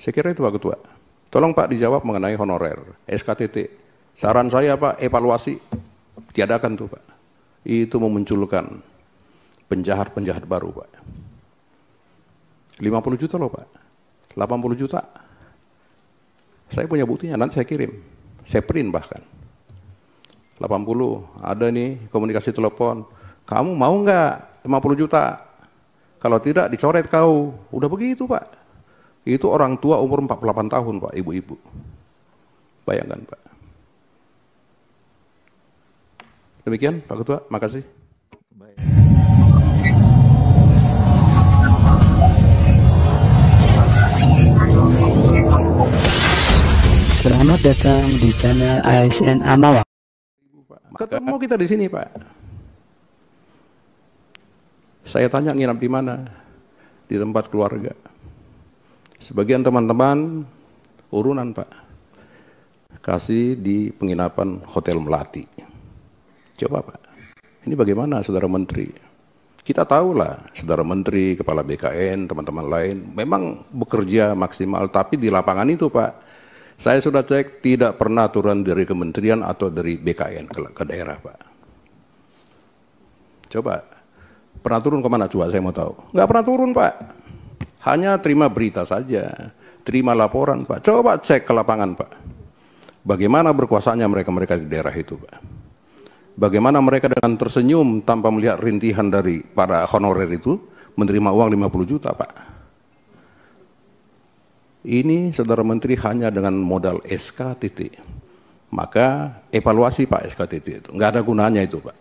Saya kira itu Pak Ketua. Tolong Pak dijawab mengenai honorer, SKTT. Saran saya Pak, evaluasi tiadakan tuh Pak. Itu memunculkan penjahat-penjahat baru Pak. 50 juta loh Pak, 80 juta. Saya punya buktinya, nanti saya kirim. Saya print bahkan. 80, ada nih komunikasi telepon. Kamu mau nggak 50 juta? Kalau tidak dicoret kau. Udah begitu Pak. Itu orang tua umur 48 tahun Pak, ibu-ibu. Bayangkan Pak. Demikian Pak Ketua, makasih. Baik. Selamat datang di channel ASN Amawa. Ketemu kita di sini, Pak. Saya tanya nginap di mana? Di tempat keluarga. Sebagian teman-teman urunan Pak, kasih di penginapan Hotel Melati. Coba Pak, ini bagaimana Saudara Menteri? Kita tahulah Saudara Menteri, Kepala BKN, teman-teman lain memang bekerja maksimal, tapi di lapangan itu Pak, saya sudah cek tidak pernah turun dari kementerian atau dari BKN ke, ke daerah, Pak. Coba, pernah turun kemana? Coba saya mau tahu. Nggak pernah turun, Pak. Hanya terima berita saja, terima laporan Pak. Coba cek ke lapangan Pak. Bagaimana berkuasanya mereka-mereka di daerah itu Pak. Bagaimana mereka dengan tersenyum tanpa melihat rintihan dari para honorer itu menerima uang 50 juta Pak. Ini saudara menteri hanya dengan modal SK titik. Maka evaluasi Pak SK titik itu. Nggak ada gunanya itu Pak.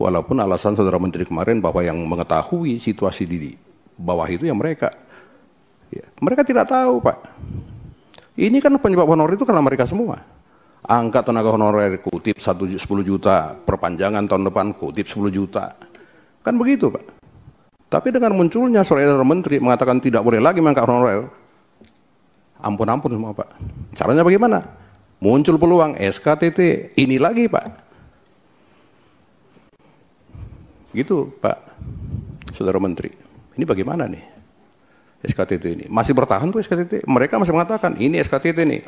Walaupun alasan saudara menteri kemarin bahwa yang mengetahui situasi di bawah itu ya mereka. Ya, mereka tidak tahu Pak. Ini kan penyebab honorer itu karena mereka semua. Angka tenaga honorer kutip 1, 10 juta, perpanjangan tahun depan kutip 10 juta. Kan begitu Pak. Tapi dengan munculnya surat menteri mengatakan tidak boleh lagi mengangkat honorer, ampun-ampun semua Pak. Caranya bagaimana? Muncul peluang SKTT, ini lagi Pak. Gitu Pak, Saudara Menteri. Ini bagaimana nih? SKTT ini masih bertahan tuh SKTT. Mereka masih mengatakan ini SKTT nih.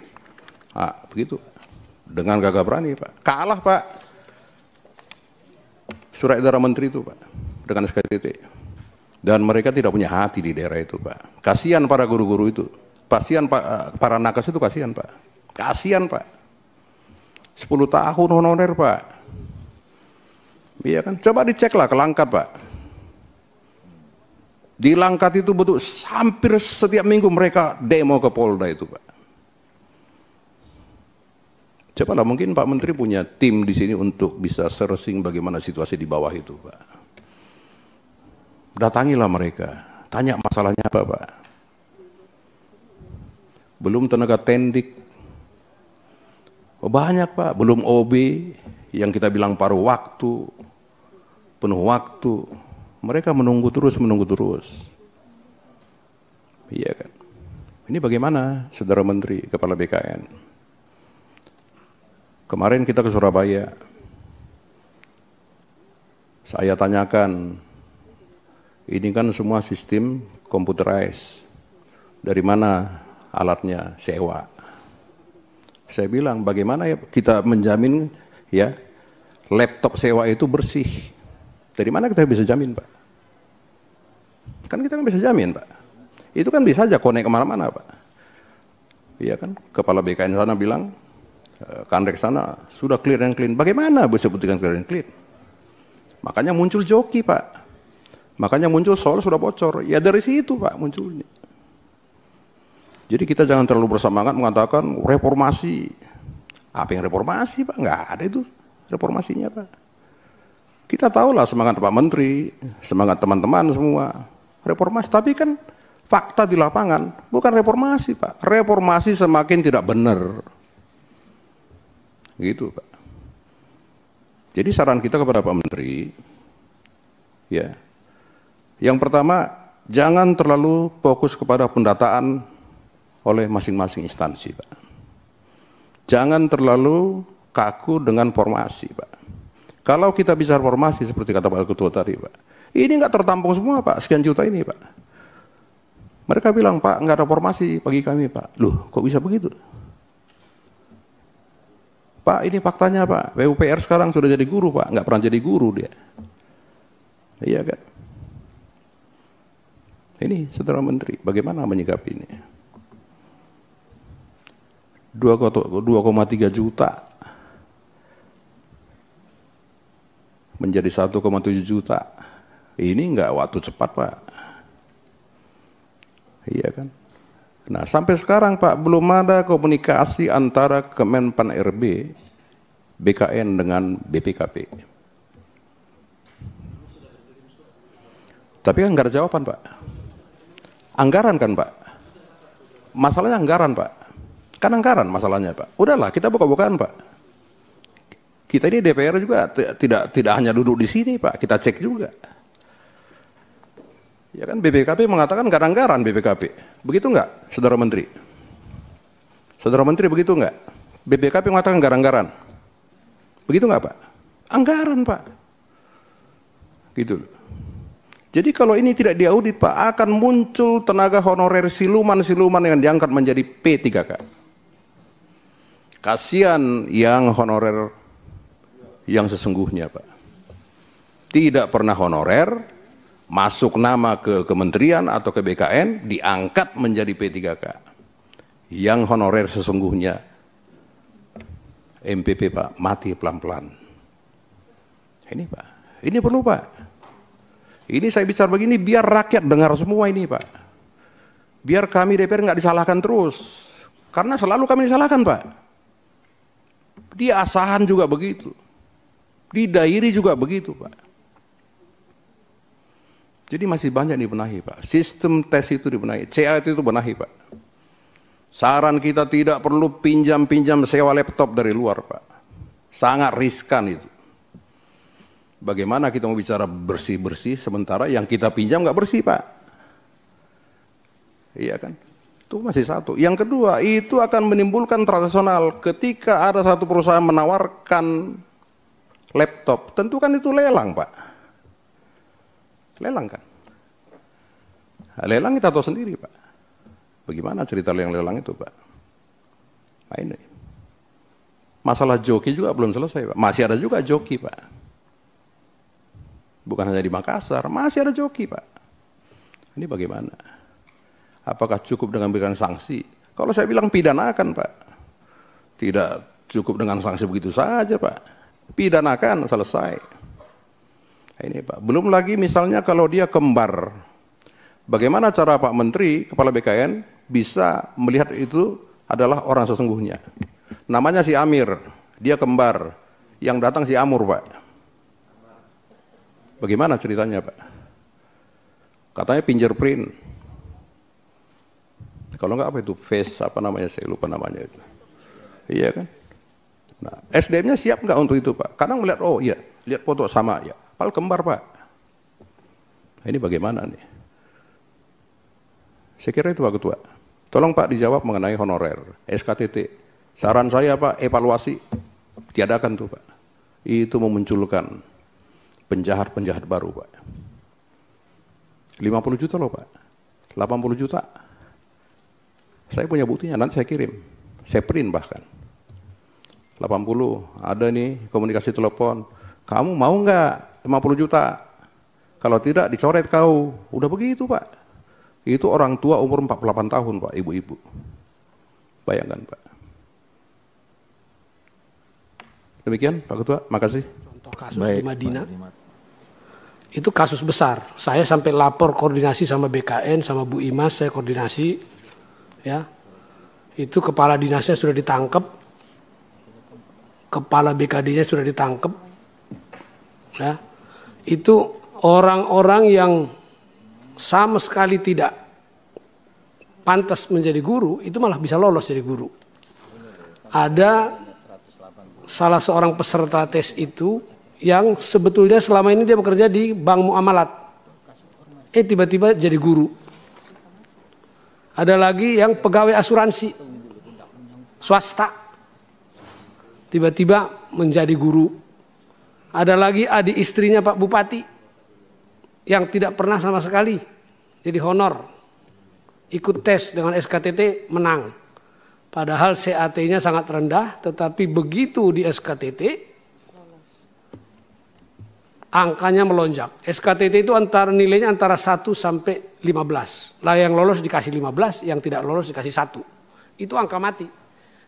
Ah, begitu. Dengan gagah berani, Pak. Kalah, Pak. Surat edaran menteri itu, Pak, dengan SKTT. Dan mereka tidak punya hati di daerah itu, Pak. Kasihan para guru-guru itu. Kasihan Pak, eh, para nakes itu kasihan, Pak. Kasihan, Pak. 10 tahun honorer, Pak. Iya kan? Coba dicek lah Pak. Di Langkat itu betul hampir setiap minggu mereka demo ke Polda itu Pak. lah mungkin Pak Menteri punya tim di sini untuk bisa searching bagaimana situasi di bawah itu Pak. Datangilah mereka, tanya masalahnya apa Pak. Belum tenaga tendik, oh, banyak Pak, belum OB, yang kita bilang paruh waktu, penuh waktu, mereka menunggu terus, menunggu terus. Iya kan? Ini bagaimana, Saudara Menteri, Kepala BKN? Kemarin kita ke Surabaya. Saya tanyakan, ini kan semua sistem computerized. Dari mana alatnya sewa? Saya bilang, bagaimana ya kita menjamin ya laptop sewa itu bersih? Dari mana kita bisa jamin, Pak? Kan kita kan bisa jamin, Pak. Itu kan bisa aja konek kemana-mana, Pak. Iya kan? Kepala BKN sana bilang, eh, kandek sana sudah clear and clean. Bagaimana bisa buktikan clear and clean? Makanya muncul joki, Pak. Makanya muncul soal sudah bocor. Ya dari situ, Pak, munculnya. Jadi kita jangan terlalu bersemangat mengatakan reformasi. Apa yang reformasi, Pak? Enggak ada itu reformasinya, Pak. Kita tahulah semangat Pak Menteri, semangat teman-teman semua. Reformasi, tapi kan fakta di lapangan bukan reformasi Pak. Reformasi semakin tidak benar. Gitu Pak. Jadi saran kita kepada Pak Menteri, ya, yang pertama jangan terlalu fokus kepada pendataan oleh masing-masing instansi Pak. Jangan terlalu kaku dengan formasi Pak. Kalau kita bicara formasi seperti kata Pak Ketua tadi, Pak. Ini nggak tertampung semua, Pak. Sekian juta ini, Pak. Mereka bilang, Pak, nggak ada formasi bagi kami, Pak. Loh, kok bisa begitu? Pak, ini faktanya, Pak. PUPR sekarang sudah jadi guru, Pak. Nggak pernah jadi guru dia. Iya, kan? Ini, saudara menteri, bagaimana menyikapi ini? 2,3 juta menjadi 1,7 juta. Ini enggak waktu cepat Pak. Iya kan? Nah sampai sekarang Pak belum ada komunikasi antara Kemenpan RB, BKN dengan BPKP. Tapi kan nggak ada jawaban Pak. Anggaran kan Pak. Masalahnya anggaran Pak. Kan anggaran masalahnya Pak. Udahlah kita buka-bukaan Pak. Kita ini DPR juga tidak tidak hanya duduk di sini Pak, kita cek juga. Ya kan BPKP mengatakan garang-garang BPKP. Begitu enggak, Saudara Menteri? Saudara Menteri begitu enggak? BPKP mengatakan garang-garang, Begitu enggak, Pak? Anggaran Pak. Gitu. Jadi kalau ini tidak diaudit Pak, akan muncul tenaga honorer siluman-siluman yang diangkat menjadi P3K. Kasihan yang honorer yang sesungguhnya Pak. Tidak pernah honorer, masuk nama ke kementerian atau ke BKN, diangkat menjadi P3K. Yang honorer sesungguhnya MPP Pak, mati pelan-pelan. Ini Pak, ini perlu Pak. Ini saya bicara begini biar rakyat dengar semua ini Pak. Biar kami DPR nggak disalahkan terus. Karena selalu kami disalahkan Pak. Dia asahan juga begitu. Di dairi juga begitu, Pak. Jadi masih banyak dibenahi, Pak. Sistem tes itu dibenahi, CAT itu benahi, Pak. Saran kita tidak perlu pinjam-pinjam sewa laptop dari luar, Pak. Sangat riskan itu. Bagaimana kita mau bicara bersih-bersih sementara yang kita pinjam nggak bersih, Pak? Iya kan? Itu masih satu. Yang kedua, itu akan menimbulkan transnasional ketika ada satu perusahaan menawarkan laptop, tentu kan itu lelang Pak. Lelang kan? Nah, lelang kita tahu sendiri Pak. Bagaimana cerita lelang-lelang itu Pak? Nah, ini. Masalah joki juga belum selesai Pak. Masih ada juga joki Pak. Bukan hanya di Makassar, masih ada joki Pak. Ini bagaimana? Apakah cukup dengan berikan sanksi? Kalau saya bilang pidanakan Pak. Tidak cukup dengan sanksi begitu saja Pak pidanakan selesai. Nah, ini Pak, belum lagi misalnya kalau dia kembar. Bagaimana cara Pak Menteri, Kepala BKN bisa melihat itu adalah orang sesungguhnya. Namanya si Amir, dia kembar. Yang datang si Amur, Pak. Bagaimana ceritanya, Pak? Katanya fingerprint. Kalau enggak apa itu face apa namanya saya lupa namanya itu. Iya kan? Nah, SDM-nya siap nggak untuk itu Pak? Karena melihat, oh iya, lihat foto sama ya. Pal kembar Pak. Nah, ini bagaimana nih? Saya kira itu Pak Ketua. Tolong Pak dijawab mengenai honorer, SKTT. Saran saya Pak, evaluasi. Tiadakan tuh Pak. Itu memunculkan penjahat-penjahat baru Pak. 50 juta loh Pak. 80 juta. Saya punya buktinya, nanti saya kirim. Saya print bahkan. 80 ada nih komunikasi telepon kamu mau nggak 50 juta kalau tidak dicoret kau udah begitu pak itu orang tua umur 48 tahun pak ibu-ibu bayangkan pak demikian pak ketua makasih contoh kasus Baik, di Madinah itu kasus besar. Saya sampai lapor koordinasi sama BKN sama Bu Imas, saya koordinasi ya. Itu kepala dinasnya sudah ditangkap kepala BKD-nya sudah ditangkap. Ya. Itu orang-orang yang sama sekali tidak pantas menjadi guru itu malah bisa lolos jadi guru. Ada salah seorang peserta tes itu yang sebetulnya selama ini dia bekerja di bank muamalat. Eh tiba-tiba jadi guru. Ada lagi yang pegawai asuransi swasta tiba-tiba menjadi guru. Ada lagi adik istrinya Pak Bupati yang tidak pernah sama sekali jadi honor. Ikut tes dengan SKTT menang. Padahal CAT-nya sangat rendah, tetapi begitu di SKTT angkanya melonjak. SKTT itu antara nilainya antara 1 sampai 15. Lah yang lolos dikasih 15, yang tidak lolos dikasih 1. Itu angka mati.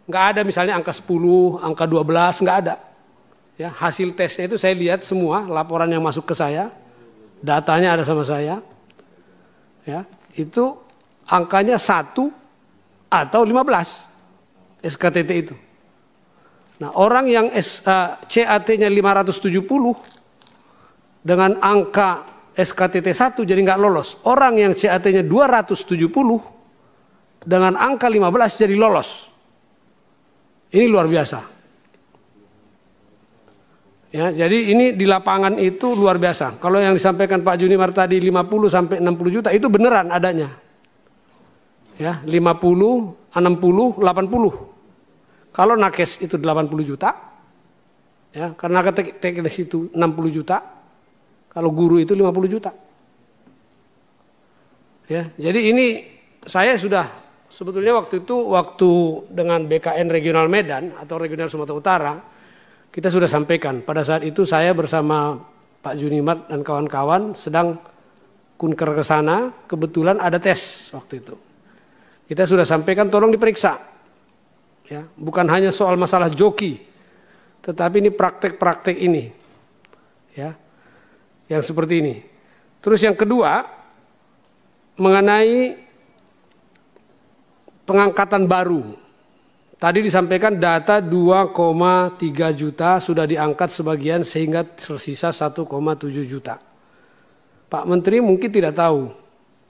Nggak ada misalnya angka 10, angka 12, nggak ada. Ya, hasil tesnya itu saya lihat semua laporan yang masuk ke saya, datanya ada sama saya. Ya, itu angkanya 1 atau 15 SKTT itu. Nah, orang yang S, uh, CAT-nya 570 dengan angka SKTT 1 jadi nggak lolos. Orang yang CAT-nya 270 dengan angka 15 jadi lolos. Ini luar biasa. Ya, jadi ini di lapangan itu luar biasa. Kalau yang disampaikan Pak Junimar tadi 50 sampai 60 juta itu beneran adanya. Ya, 50, 60, 80. Kalau nakes itu 80 juta. Ya, karena teknis itu 60 juta. Kalau guru itu 50 juta. Ya, jadi ini saya sudah Sebetulnya waktu itu waktu dengan BKN Regional Medan atau Regional Sumatera Utara kita sudah sampaikan pada saat itu saya bersama Pak Junimat dan kawan-kawan sedang kunker ke sana kebetulan ada tes waktu itu. Kita sudah sampaikan tolong diperiksa. Ya, bukan hanya soal masalah joki tetapi ini praktek-praktek ini. Ya. Yang seperti ini. Terus yang kedua mengenai pengangkatan baru. Tadi disampaikan data 2,3 juta sudah diangkat sebagian sehingga tersisa 1,7 juta. Pak Menteri mungkin tidak tahu,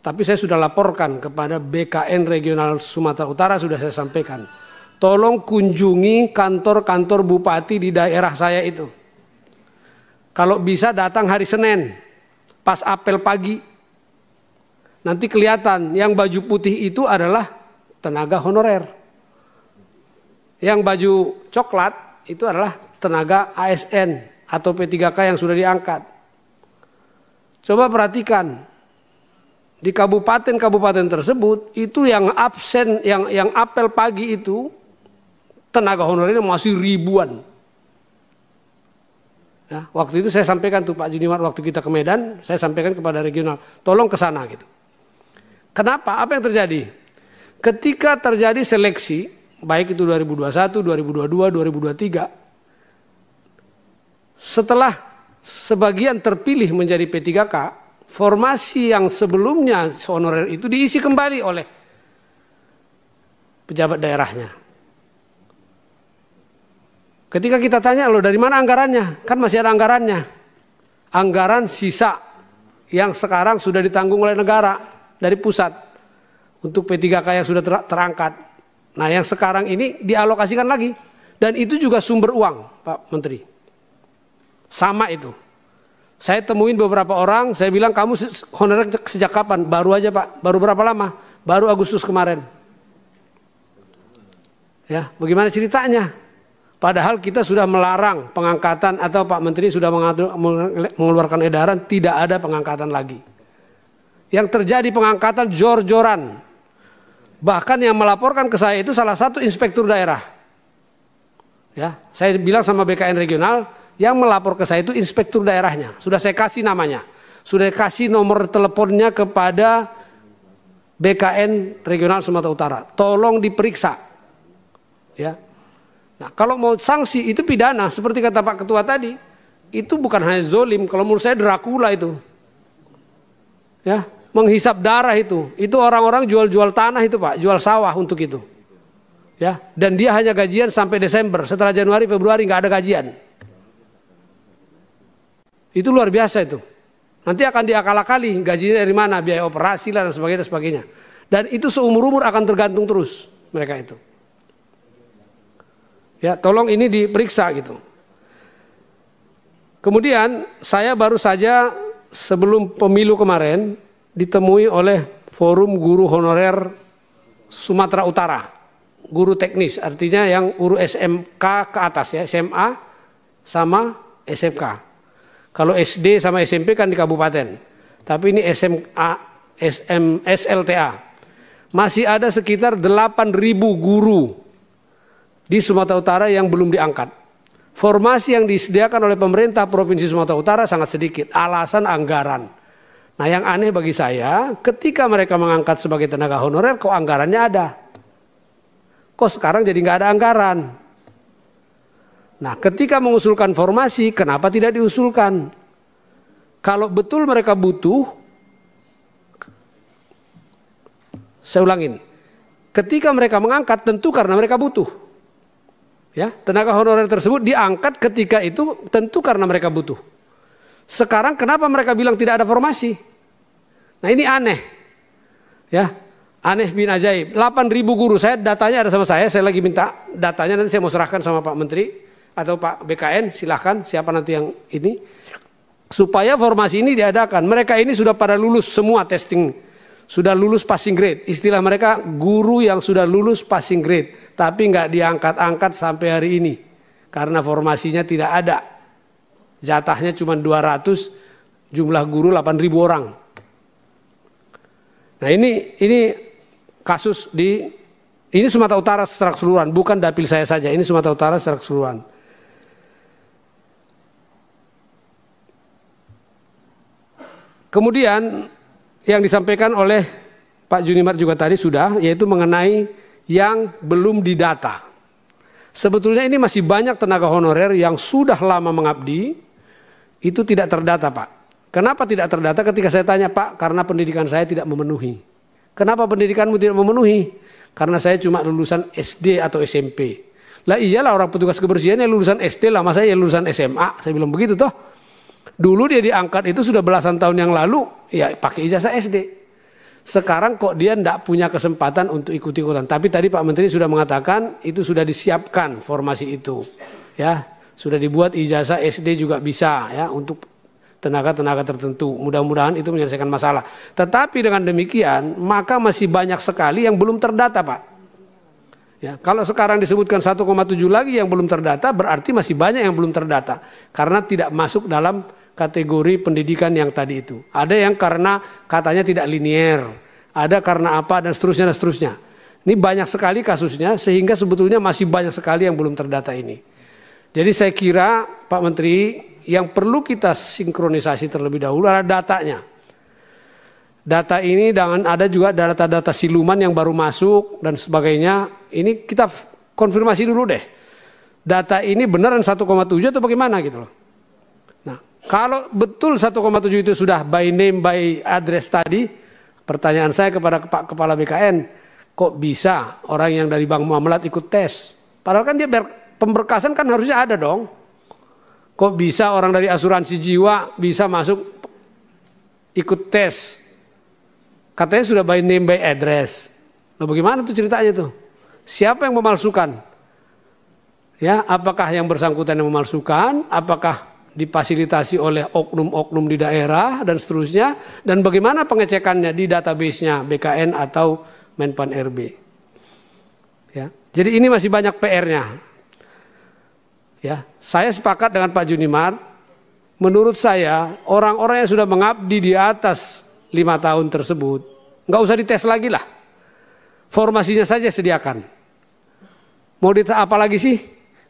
tapi saya sudah laporkan kepada BKN Regional Sumatera Utara sudah saya sampaikan. Tolong kunjungi kantor-kantor bupati di daerah saya itu. Kalau bisa datang hari Senin, pas apel pagi. Nanti kelihatan yang baju putih itu adalah tenaga honorer. Yang baju coklat itu adalah tenaga ASN atau P3K yang sudah diangkat. Coba perhatikan di kabupaten-kabupaten tersebut itu yang absen yang yang apel pagi itu tenaga honorernya masih ribuan. Ya, waktu itu saya sampaikan tuh Pak Junimar waktu kita ke Medan, saya sampaikan kepada regional, tolong ke sana gitu. Kenapa? Apa yang terjadi? Ketika terjadi seleksi, baik itu 2021, 2022, 2023, setelah sebagian terpilih menjadi P3K, formasi yang sebelumnya honorer itu diisi kembali oleh pejabat daerahnya. Ketika kita tanya, loh dari mana anggarannya? Kan masih ada anggarannya. Anggaran sisa yang sekarang sudah ditanggung oleh negara dari pusat untuk P3K yang sudah terangkat. Nah, yang sekarang ini dialokasikan lagi dan itu juga sumber uang, Pak Menteri. Sama itu. Saya temuin beberapa orang, saya bilang kamu honorer sejak kapan? Baru aja, Pak. Baru berapa lama? Baru Agustus kemarin. Ya, bagaimana ceritanya? Padahal kita sudah melarang pengangkatan atau Pak Menteri sudah mengeluarkan edaran tidak ada pengangkatan lagi. Yang terjadi pengangkatan jor-joran. Bahkan yang melaporkan ke saya itu salah satu inspektur daerah. Ya, saya bilang sama BKN regional, yang melapor ke saya itu inspektur daerahnya. Sudah saya kasih namanya. Sudah kasih nomor teleponnya kepada BKN regional Sumatera Utara. Tolong diperiksa. Ya. Nah, kalau mau sanksi itu pidana seperti kata Pak Ketua tadi. Itu bukan hanya zolim, kalau menurut saya Dracula itu. Ya, menghisap darah itu. Itu orang-orang jual-jual tanah itu Pak, jual sawah untuk itu. Ya, dan dia hanya gajian sampai Desember. Setelah Januari, Februari nggak ada gajian. Itu luar biasa itu. Nanti akan diakalakali gajinya dari mana, biaya operasi lah dan sebagainya, sebagainya. Dan itu seumur-umur akan tergantung terus mereka itu. Ya, tolong ini diperiksa gitu. Kemudian saya baru saja sebelum pemilu kemarin ditemui oleh Forum Guru Honorer Sumatera Utara, guru teknis, artinya yang guru SMK ke atas ya, SMA sama SMK. Kalau SD sama SMP kan di kabupaten, tapi ini SMA, SM, SLTA. Masih ada sekitar 8.000 guru di Sumatera Utara yang belum diangkat. Formasi yang disediakan oleh pemerintah Provinsi Sumatera Utara sangat sedikit, alasan anggaran Nah yang aneh bagi saya, ketika mereka mengangkat sebagai tenaga honorer, kok anggarannya ada? Kok sekarang jadi nggak ada anggaran? Nah ketika mengusulkan formasi, kenapa tidak diusulkan? Kalau betul mereka butuh, saya ulangin, ketika mereka mengangkat tentu karena mereka butuh. Ya, tenaga honorer tersebut diangkat ketika itu tentu karena mereka butuh. Sekarang kenapa mereka bilang tidak ada formasi? Nah ini aneh. Ya, aneh bin ajaib. 8.000 guru saya datanya ada sama saya, saya lagi minta datanya nanti saya mau serahkan sama Pak Menteri atau Pak BKN, silahkan siapa nanti yang ini. Supaya formasi ini diadakan. Mereka ini sudah pada lulus semua testing. Sudah lulus passing grade. Istilah mereka guru yang sudah lulus passing grade. Tapi nggak diangkat-angkat sampai hari ini. Karena formasinya tidak ada. Jatahnya cuma 200, jumlah guru 8.000 orang. Nah ini ini kasus di ini Sumatera Utara secara keseluruhan, bukan dapil saya saja. Ini Sumatera Utara secara keseluruhan. Kemudian yang disampaikan oleh Pak Junimar juga tadi sudah, yaitu mengenai yang belum didata. Sebetulnya ini masih banyak tenaga honorer yang sudah lama mengabdi, itu tidak terdata Pak. Kenapa tidak terdata ketika saya tanya, Pak, karena pendidikan saya tidak memenuhi. Kenapa pendidikanmu tidak memenuhi? Karena saya cuma lulusan SD atau SMP. Lah iyalah orang petugas kebersihan yang lulusan SD lah, masa ya lulusan SMA? Saya bilang begitu toh. Dulu dia diangkat itu sudah belasan tahun yang lalu, ya pakai ijazah SD. Sekarang kok dia tidak punya kesempatan untuk ikut-ikutan. Tapi tadi Pak Menteri sudah mengatakan itu sudah disiapkan formasi itu. Ya, sudah dibuat ijazah SD juga bisa ya untuk tenaga-tenaga tertentu. Mudah-mudahan itu menyelesaikan masalah. Tetapi dengan demikian, maka masih banyak sekali yang belum terdata, Pak. Ya, kalau sekarang disebutkan 1,7 lagi yang belum terdata, berarti masih banyak yang belum terdata karena tidak masuk dalam kategori pendidikan yang tadi itu. Ada yang karena katanya tidak linier, ada karena apa dan seterusnya dan seterusnya. Ini banyak sekali kasusnya sehingga sebetulnya masih banyak sekali yang belum terdata ini. Jadi saya kira Pak Menteri yang perlu kita sinkronisasi terlebih dahulu adalah datanya. Data ini dengan ada juga data-data siluman yang baru masuk dan sebagainya. Ini kita konfirmasi dulu deh. Data ini beneran 1,7 atau bagaimana gitu loh. Nah, kalau betul 1,7 itu sudah by name by address tadi, pertanyaan saya kepada Pak Kepala BKN, kok bisa orang yang dari Bank Muamalat ikut tes? Padahal kan dia pemberkasan kan harusnya ada dong. Kok bisa orang dari asuransi jiwa bisa masuk ikut tes? Katanya sudah by name by address. Nah bagaimana tuh ceritanya tuh? Siapa yang memalsukan? Ya, apakah yang bersangkutan yang memalsukan? Apakah difasilitasi oleh oknum-oknum di daerah dan seterusnya? Dan bagaimana pengecekannya di database-nya BKN atau Menpan RB? Ya. Jadi ini masih banyak PR-nya. Ya, saya sepakat dengan Pak Junimar. Menurut saya orang-orang yang sudah mengabdi di atas lima tahun tersebut nggak usah dites lagi lah. Formasinya saja sediakan. Mau dites apa lagi sih?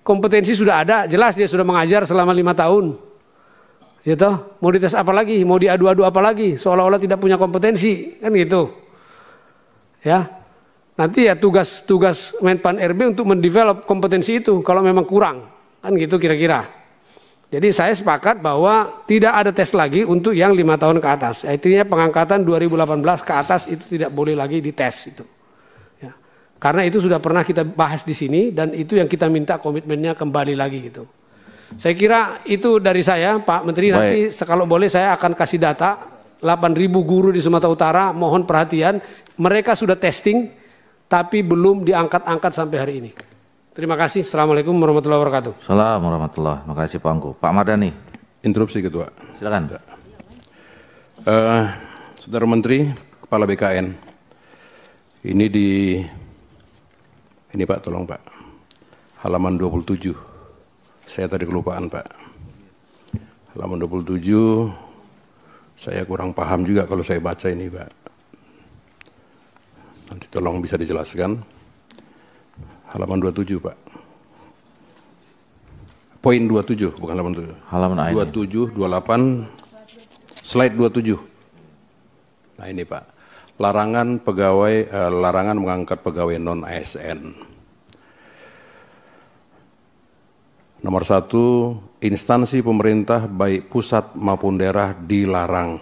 Kompetensi sudah ada, jelas dia sudah mengajar selama lima tahun. Gitu. Mau dites apa lagi? Mau diadu-adu apa lagi? Seolah-olah tidak punya kompetensi, kan gitu. Ya, Nanti ya tugas-tugas Menpan RB untuk mendevelop kompetensi itu kalau memang kurang. Kan gitu kira-kira. Jadi saya sepakat bahwa tidak ada tes lagi untuk yang lima tahun ke atas. Artinya pengangkatan 2018 ke atas itu tidak boleh lagi dites itu. Ya. Karena itu sudah pernah kita bahas di sini dan itu yang kita minta komitmennya kembali lagi gitu. Saya kira itu dari saya Pak Menteri Baik. nanti kalau boleh saya akan kasih data 8.000 guru di Sumatera Utara mohon perhatian mereka sudah testing tapi belum diangkat-angkat sampai hari ini. Terima kasih. Assalamualaikum warahmatullahi wabarakatuh. Assalamualaikum warahmatullahi wabarakatuh. Makasih Pak Angku. Pak Mardani. Interupsi Ketua. Silakan. Pak. Uh, eh, Saudara Menteri, Kepala BKN. Ini di ini Pak tolong Pak. Halaman 27. Saya tadi kelupaan Pak. Halaman 27 saya kurang paham juga kalau saya baca ini Pak. Nanti tolong bisa dijelaskan. Halaman 27, Pak. Poin 27, bukan halaman 27. Halaman dua 27, 28, slide 27. Nah ini Pak, larangan pegawai, eh, larangan mengangkat pegawai non ASN. Nomor satu, instansi pemerintah baik pusat maupun daerah dilarang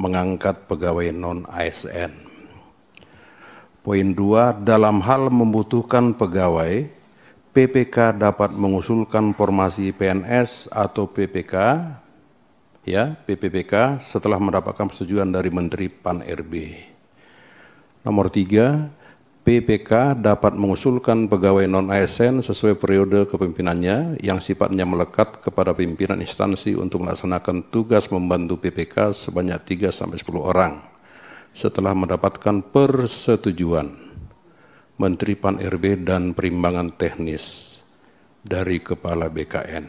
mengangkat pegawai non ASN. Poin 2, dalam hal membutuhkan pegawai, PPK dapat mengusulkan formasi PNS atau PPK ya, PPPK setelah mendapatkan persetujuan dari Menteri Pan RB. Nomor 3, PPK dapat mengusulkan pegawai non ASN sesuai periode kepemimpinannya yang sifatnya melekat kepada pimpinan instansi untuk melaksanakan tugas membantu PPK sebanyak 3 sampai 10 orang setelah mendapatkan persetujuan Menteri Pan-RB dan Perimbangan Teknis dari Kepala BKN.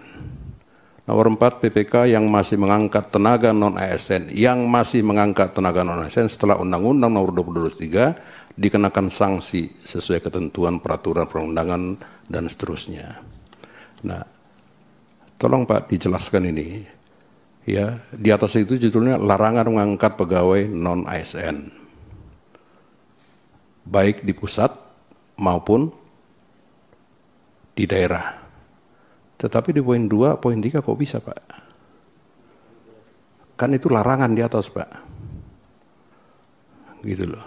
Nomor 4 PPK yang masih mengangkat tenaga non-ASN, yang masih mengangkat tenaga non-ASN setelah Undang-Undang nomor 2023 dikenakan sanksi sesuai ketentuan peraturan perundangan dan seterusnya. Nah, tolong Pak dijelaskan ini ya di atas itu judulnya larangan mengangkat pegawai non ASN baik di pusat maupun di daerah. Tetapi di poin 2, poin 3 kok bisa Pak? Kan itu larangan di atas Pak. Gitu loh.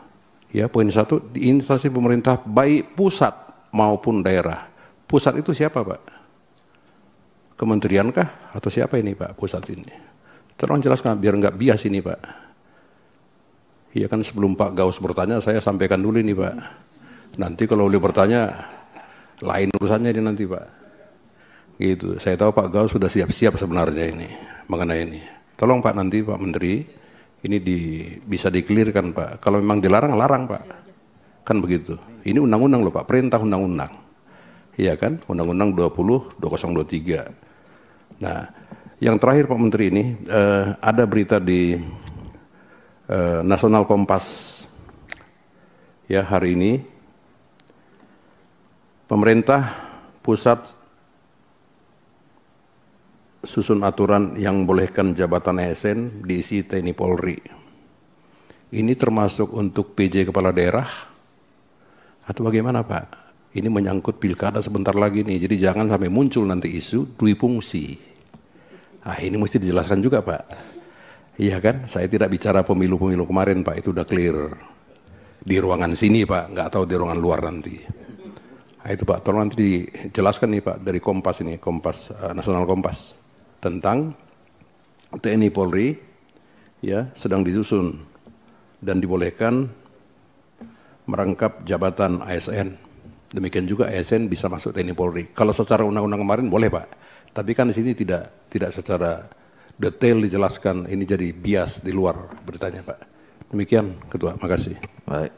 Ya poin satu di instansi pemerintah baik pusat maupun daerah. Pusat itu siapa Pak? kementerian kah atau siapa ini Pak pusat ini? Tolong jelaskan biar nggak bias ini Pak. Iya kan sebelum Pak Gaus bertanya saya sampaikan dulu ini Pak. Nanti kalau boleh bertanya lain urusannya ini nanti Pak. Gitu. Saya tahu Pak Gaus sudah siap-siap sebenarnya ini mengenai ini. Tolong Pak nanti Pak Menteri ini di, bisa dikelirkan Pak. Kalau memang dilarang larang Pak. Kan begitu. Ini undang-undang loh Pak, perintah undang-undang. Iya kan? Undang-undang 20 2023. Nah, yang terakhir Pak Menteri ini eh, ada berita di eh, Nasional Kompas ya hari ini pemerintah pusat susun aturan yang bolehkan jabatan ASN diisi TNI Polri. Ini termasuk untuk PJ kepala daerah atau bagaimana Pak? Ini menyangkut pilkada sebentar lagi nih. Jadi jangan sampai muncul nanti isu dui fungsi Ah ini mesti dijelaskan juga Pak. Iya kan? Saya tidak bicara pemilu-pemilu kemarin Pak, itu udah clear. Di ruangan sini Pak, nggak tahu di ruangan luar nanti. Nah, itu Pak, tolong nanti dijelaskan nih Pak dari Kompas ini, Kompas uh, Nasional Kompas tentang TNI Polri ya sedang disusun dan dibolehkan merangkap jabatan ASN. Demikian juga ASN bisa masuk TNI Polri. Kalau secara undang-undang kemarin boleh Pak tapi kan di sini tidak tidak secara detail dijelaskan ini jadi bias di luar beritanya Pak. Demikian Ketua, makasih. Baik.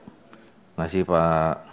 Terima kasih Pak